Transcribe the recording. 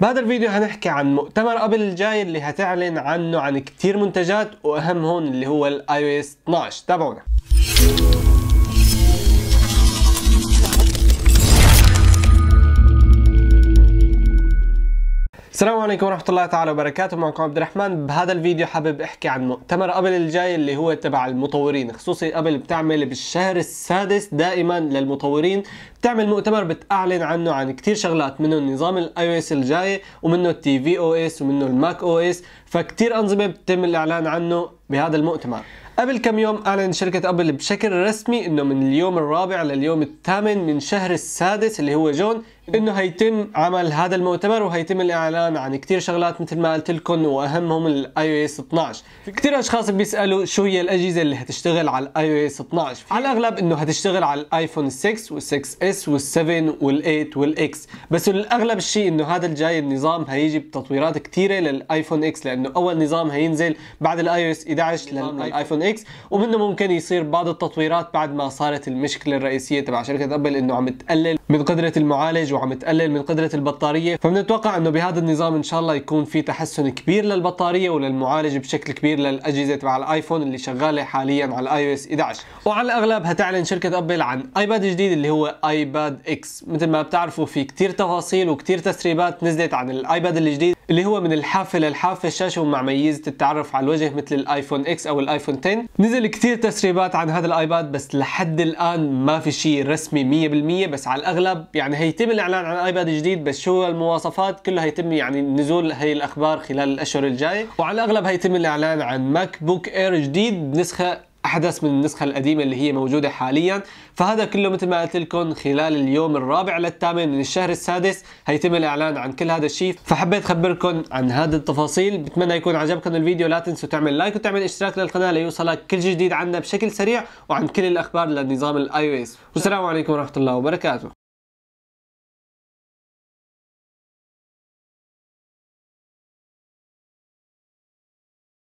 بهذا الفيديو هنحكي عن مؤتمر ابل الجاي اللي هتعلن عنه عن كتير منتجات واهم هون اللي هو الاي او اس 12 تابعونا السلام عليكم ورحمة الله تعالى وبركاته معكم عبد الرحمن بهذا الفيديو حابب احكي عن مؤتمر ابل الجاي اللي هو تبع المطورين خصوصي ابل بتعمل بالشهر السادس دائما للمطورين بتعمل مؤتمر بتعلن عنه عن كتير شغلات منه نظام الاي او اس الجاي ومنه التي في او اس ومنه الماك او اس فكتير انظمة بتم الاعلان عنه بهذا المؤتمر قبل كم يوم اعلن شركة ابل بشكل رسمي انه من اليوم الرابع لليوم الثامن من شهر السادس اللي هو جون انه هيتم عمل هذا المؤتمر وهيتم الاعلان عن كثير شغلات مثل ما قلت لكم واهمهم الاي او اس 12 كثير اشخاص بيسالوا شو هي الاجهزه اللي هتشتغل على الاي او اس 12 على الاغلب انه هتشتغل على الايفون 6 وال6 اس وال7 وال8 والاكس بس الاغلب الشيء انه هذا الجاي النظام هيجي بتطويرات كثيره للايفون اكس لانه اول نظام هينزل بعد الاي او اس 11 للايفون اكس ومنه ممكن يصير بعض التطويرات بعد ما صارت المشكله الرئيسيه تبع شركه ابل انه عم تقلل من قدره المعالج وعم تقلل من قدره البطاريه فبنتوقع انه بهذا النظام ان شاء الله يكون في تحسن كبير للبطاريه وللمعالج بشكل كبير للاجهزه تبع الايفون اللي شغاله حاليا على الاي او اس 11 وعلى الاغلب هتعلن شركه ابل عن ايباد جديد اللي هو ايباد اكس مثل ما بتعرفوا في كتير تفاصيل وكتير تسريبات نزلت عن الايباد الجديد اللي هو من الحافه للحافه الشاشه ومع ميزه التعرف على الوجه مثل الايفون اكس او الايفون 10 نزل كتير تسريبات عن هذا الايباد بس لحد الان ما في شيء رسمي 100% بس على الاغلب يعني هيتم اعلان عن ايباد جديد بس شو المواصفات كلها يتم يعني نزول هي الاخبار خلال الاشهر الجايه وعلى الاغلب هيتم الاعلان عن ماك بوك اير جديد نسخه احدث من النسخه القديمه اللي هي موجوده حاليا فهذا كله مثل ما قلت لكم خلال اليوم الرابع للثامن من الشهر السادس هيتم الاعلان عن كل هذا الشيء فحبيت اخبركم عن هذه التفاصيل بتمنى يكون عجبكم الفيديو لا تنسوا تعمل لايك وتعمل اشتراك للقناه ليوصلك كل جديد عنا بشكل سريع وعن كل الاخبار لنظام الاي او اس والسلام عليكم ورحمه الله وبركاته